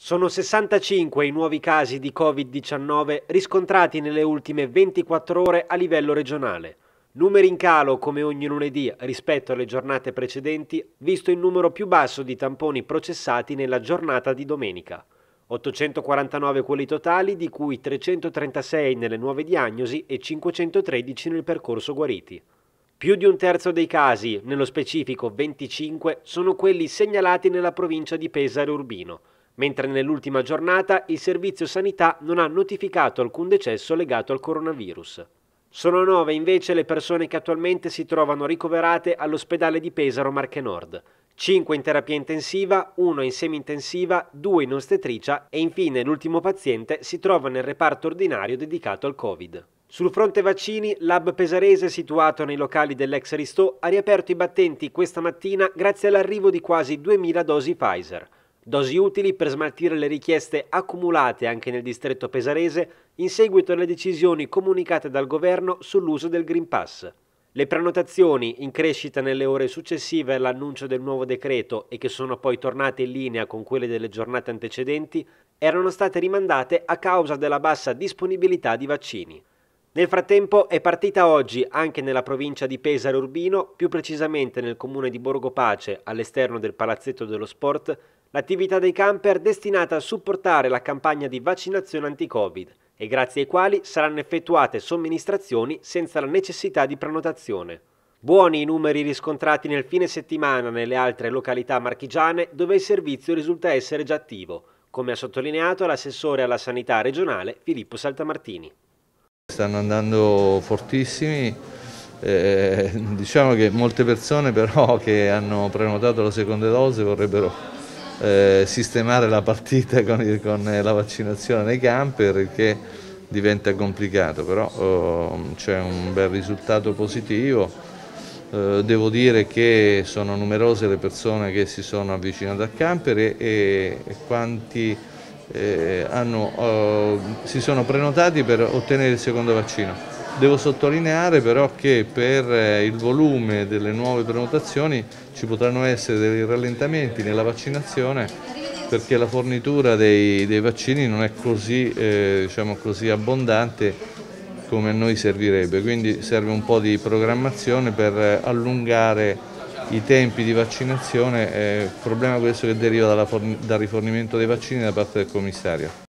Sono 65 i nuovi casi di Covid-19 riscontrati nelle ultime 24 ore a livello regionale. Numeri in calo come ogni lunedì rispetto alle giornate precedenti, visto il numero più basso di tamponi processati nella giornata di domenica. 849 quelli totali, di cui 336 nelle nuove diagnosi e 513 nel percorso guariti. Più di un terzo dei casi, nello specifico 25, sono quelli segnalati nella provincia di Pesaro Urbino, mentre nell'ultima giornata il Servizio Sanità non ha notificato alcun decesso legato al coronavirus. Sono nove invece le persone che attualmente si trovano ricoverate all'ospedale di Pesaro Marche Nord. 5 in terapia intensiva, 1 in semi-intensiva, 2 in ostetricia e infine l'ultimo paziente si trova nel reparto ordinario dedicato al Covid. Sul fronte vaccini, l'hub pesarese situato nei locali dell'ex Ristò ha riaperto i battenti questa mattina grazie all'arrivo di quasi 2.000 dosi Pfizer. Dosi utili per smaltire le richieste accumulate anche nel distretto pesarese in seguito alle decisioni comunicate dal governo sull'uso del Green Pass. Le prenotazioni, in crescita nelle ore successive all'annuncio del nuovo decreto e che sono poi tornate in linea con quelle delle giornate antecedenti, erano state rimandate a causa della bassa disponibilità di vaccini. Nel frattempo è partita oggi anche nella provincia di Pesaro Urbino, più precisamente nel comune di Borgo Pace, all'esterno del Palazzetto dello Sport, L'attività dei camper destinata a supportare la campagna di vaccinazione anti-Covid e grazie ai quali saranno effettuate somministrazioni senza la necessità di prenotazione. Buoni i numeri riscontrati nel fine settimana nelle altre località marchigiane dove il servizio risulta essere già attivo, come ha sottolineato l'assessore alla sanità regionale Filippo Saltamartini. Stanno andando fortissimi, eh, diciamo che molte persone però che hanno prenotato la seconda dose vorrebbero eh, sistemare la partita con, il, con, eh, la vaccinazione nei campi perché diventa complicato, però oh, c'è un bel risultato positivo. Eh, devo dire che sono numerose le persone che si sono avvicinate al Camper e, e, quanti eh, hanno, oh, si sono prenotati per ottenere il secondo vaccino. Devo sottolineare però che per eh, il volume delle nuove prenotazioni ci potranno essere dei rallentamenti nella vaccinazione perché la fornitura dei, dei vaccini non è così, eh, diciamo così abbondante come a noi servirebbe, quindi serve un po' di programmazione per allungare i tempi di vaccinazione, eh, problema questo che deriva dal rifornimento dei vaccini da parte del commissario.